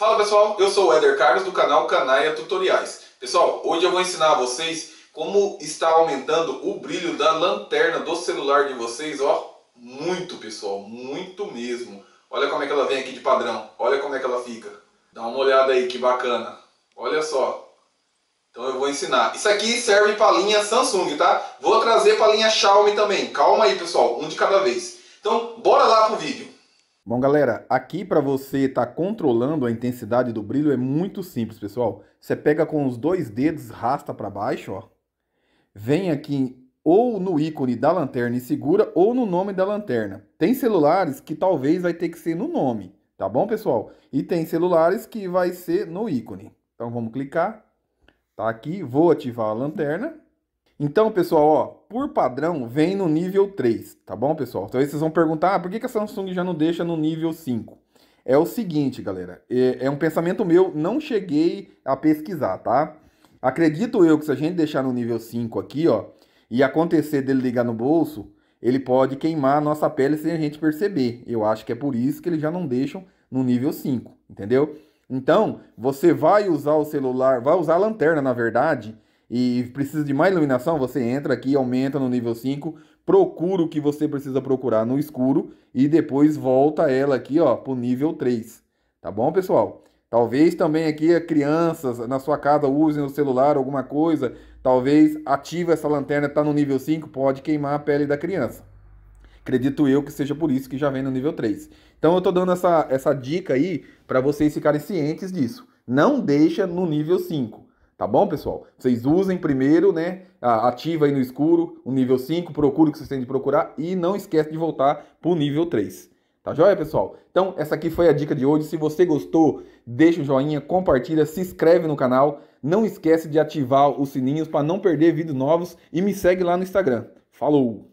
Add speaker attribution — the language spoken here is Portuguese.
Speaker 1: Fala pessoal, eu sou o Eder Carlos do canal Canaia Tutoriais. Pessoal, hoje eu vou ensinar a vocês como está aumentando o brilho da lanterna do celular de vocês, ó, muito pessoal, muito mesmo. Olha como é que ela vem aqui de padrão, olha como é que ela fica. Dá uma olhada aí, que bacana. Olha só. Então eu vou ensinar. Isso aqui serve para a linha Samsung, tá? Vou trazer para a linha Xiaomi também. Calma aí, pessoal, um de cada vez. Então, bora lá pro vídeo. Bom, galera, aqui para você estar tá controlando a intensidade do brilho é muito simples, pessoal. Você pega com os dois dedos, rasta para baixo, ó. Vem aqui ou no ícone da lanterna e segura ou no nome da lanterna. Tem celulares que talvez vai ter que ser no nome, tá bom, pessoal? E tem celulares que vai ser no ícone. Então vamos clicar. Tá aqui, vou ativar a lanterna. Então, pessoal, ó, por padrão, vem no nível 3, tá bom, pessoal? Então vocês vão perguntar, ah, por que, a Samsung já não deixa no nível 5? É o seguinte, galera, é, é um pensamento meu, não cheguei a pesquisar, tá? Acredito eu que se a gente deixar no nível 5 aqui, ó, e acontecer dele ligar no bolso, ele pode queimar a nossa pele sem a gente perceber. Eu acho que é por isso que eles já não deixam no nível 5, entendeu? Então, você vai usar o celular, vai usar a lanterna, na verdade, e precisa de mais iluminação, você entra aqui, aumenta no nível 5, procura o que você precisa procurar no escuro e depois volta ela aqui, ó, pro nível 3. Tá bom, pessoal? Talvez também aqui crianças na sua casa usem o celular, alguma coisa. Talvez ativa essa lanterna, está no nível 5, pode queimar a pele da criança. Acredito eu que seja por isso que já vem no nível 3. Então eu estou dando essa, essa dica aí para vocês ficarem cientes disso. Não deixa no nível 5. Tá bom, pessoal? Vocês usem primeiro, né? Ativa aí no escuro o nível 5, procura o que vocês têm de procurar e não esquece de voltar pro nível 3. Tá joia, pessoal? Então, essa aqui foi a dica de hoje. Se você gostou, deixa o joinha, compartilha, se inscreve no canal. Não esquece de ativar os sininhos para não perder vídeos novos e me segue lá no Instagram. Falou!